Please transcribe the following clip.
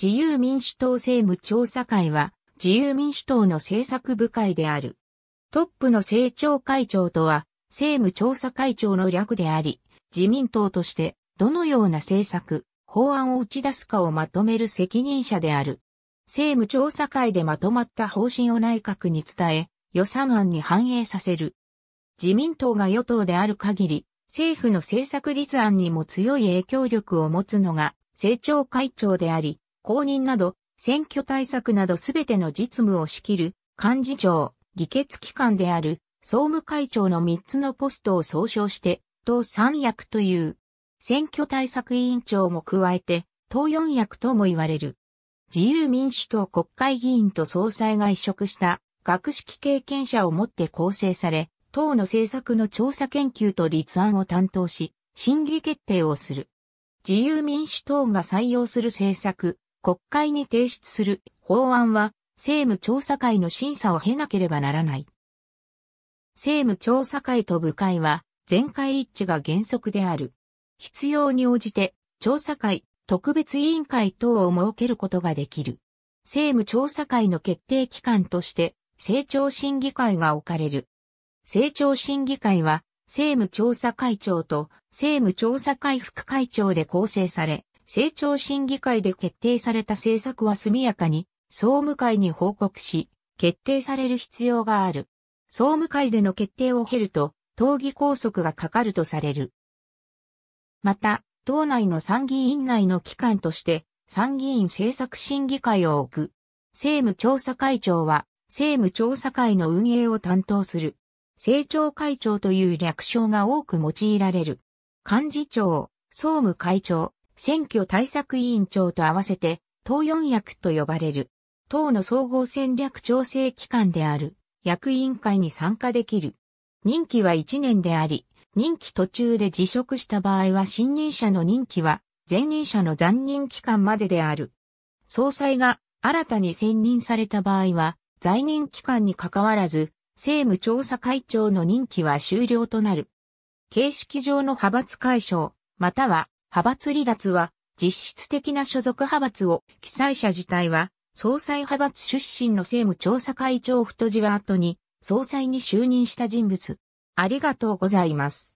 自由民主党政務調査会は、自由民主党の政策部会である。トップの政調会長とは、政務調査会長の略であり、自民党として、どのような政策、法案を打ち出すかをまとめる責任者である。政務調査会でまとまった方針を内閣に伝え、予算案に反映させる。自民党が与党である限り、政府の政策立案にも強い影響力を持つのが、政調会長であり、公認など、選挙対策などすべての実務を仕切る、幹事長、議決機関である、総務会長の3つのポストを総称して、党三役という、選挙対策委員長も加えて、党四役とも言われる。自由民主党国会議員と総裁が移植した学識経験者をもって構成され、党の政策の調査研究と立案を担当し、審議決定をする。自由民主党が採用する政策、国会に提出する法案は政務調査会の審査を経なければならない。政務調査会と部会は全会一致が原則である。必要に応じて調査会、特別委員会等を設けることができる。政務調査会の決定機関として政調審議会が置かれる。政調審議会は政務調査会長と政務調査会副会長で構成され、政調審議会で決定された政策は速やかに総務会に報告し、決定される必要がある。総務会での決定を経ると、党議拘束がかかるとされる。また、党内の参議院内の機関として、参議院政策審議会を置く。政務調査会長は、政務調査会の運営を担当する。政調会長という略称が多く用いられる。幹事長、総務会長、選挙対策委員長と合わせて、党四役と呼ばれる、党の総合戦略調整機関である、役委員会に参加できる。任期は1年であり、任期途中で辞職した場合は新任者の任期は、前任者の残任期間までである。総裁が新たに選任された場合は、在任期間に関わらず、政務調査会長の任期は終了となる。形式上の派閥解消、または派閥離脱は、実質的な所属派閥を、記載者自体は、総裁派閥出身の政務調査会長太字は後に、総裁に就任した人物。ありがとうございます。